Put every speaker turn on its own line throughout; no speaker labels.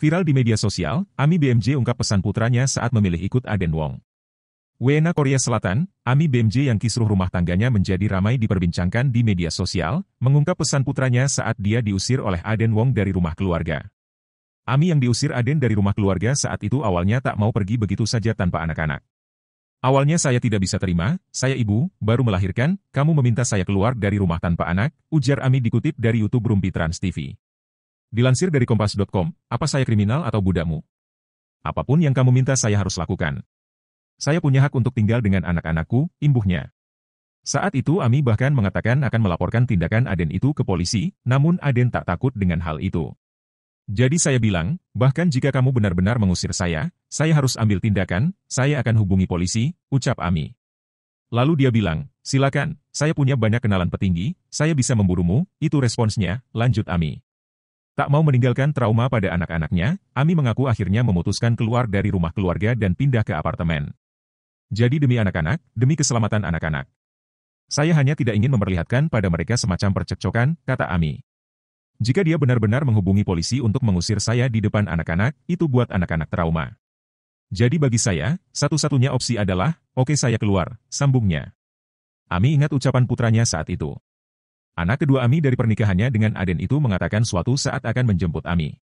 Viral di media sosial, Ami BMJ ungkap pesan putranya saat memilih ikut Aden Wong. Wena Korea Selatan, Ami BMJ yang kisruh rumah tangganya menjadi ramai diperbincangkan di media sosial, mengungkap pesan putranya saat dia diusir oleh Aden Wong dari rumah keluarga. Ami yang diusir Aden dari rumah keluarga saat itu awalnya tak mau pergi begitu saja tanpa anak-anak. Awalnya saya tidak bisa terima, saya ibu, baru melahirkan, kamu meminta saya keluar dari rumah tanpa anak, ujar Ami dikutip dari Youtube Rumpi Trans TV. Dilansir dari kompas.com, apa saya kriminal atau budakmu? Apapun yang kamu minta saya harus lakukan. Saya punya hak untuk tinggal dengan anak-anakku, imbuhnya. Saat itu Ami bahkan mengatakan akan melaporkan tindakan Aden itu ke polisi, namun Aden tak takut dengan hal itu. Jadi saya bilang, bahkan jika kamu benar-benar mengusir saya, saya harus ambil tindakan, saya akan hubungi polisi, ucap Ami. Lalu dia bilang, silakan, saya punya banyak kenalan petinggi, saya bisa memburumu, itu responsnya, lanjut Ami. Tak mau meninggalkan trauma pada anak-anaknya, Ami mengaku akhirnya memutuskan keluar dari rumah keluarga dan pindah ke apartemen. Jadi demi anak-anak, demi keselamatan anak-anak. Saya hanya tidak ingin memperlihatkan pada mereka semacam percekcokan, kata Ami. Jika dia benar-benar menghubungi polisi untuk mengusir saya di depan anak-anak, itu buat anak-anak trauma. Jadi bagi saya, satu-satunya opsi adalah, oke okay saya keluar, sambungnya. Ami ingat ucapan putranya saat itu. Anak kedua Ami dari pernikahannya dengan Aden itu mengatakan suatu saat akan menjemput Ami.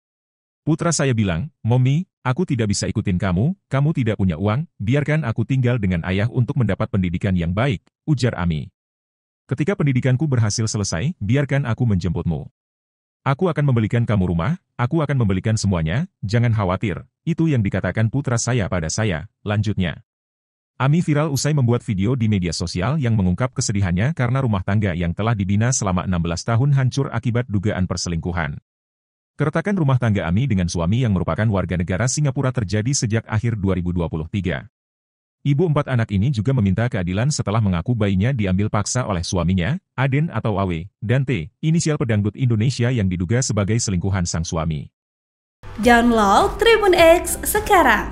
Putra saya bilang, Mommy, aku tidak bisa ikutin kamu, kamu tidak punya uang, biarkan aku tinggal dengan ayah untuk mendapat pendidikan yang baik, ujar Ami. Ketika pendidikanku berhasil selesai, biarkan aku menjemputmu. Aku akan membelikan kamu rumah, aku akan membelikan semuanya, jangan khawatir, itu yang dikatakan putra saya pada saya, lanjutnya. Ami viral usai membuat video di media sosial yang mengungkap kesedihannya karena rumah tangga yang telah dibina selama 16 tahun hancur akibat dugaan perselingkuhan. Keretakan rumah tangga Ami dengan suami yang merupakan warga negara Singapura terjadi sejak akhir 2023. Ibu empat anak ini juga meminta keadilan setelah mengaku bayinya diambil paksa oleh suaminya, Aden atau Awe, dan T, inisial pedangdut Indonesia yang diduga sebagai selingkuhan sang suami. Download Tribun X sekarang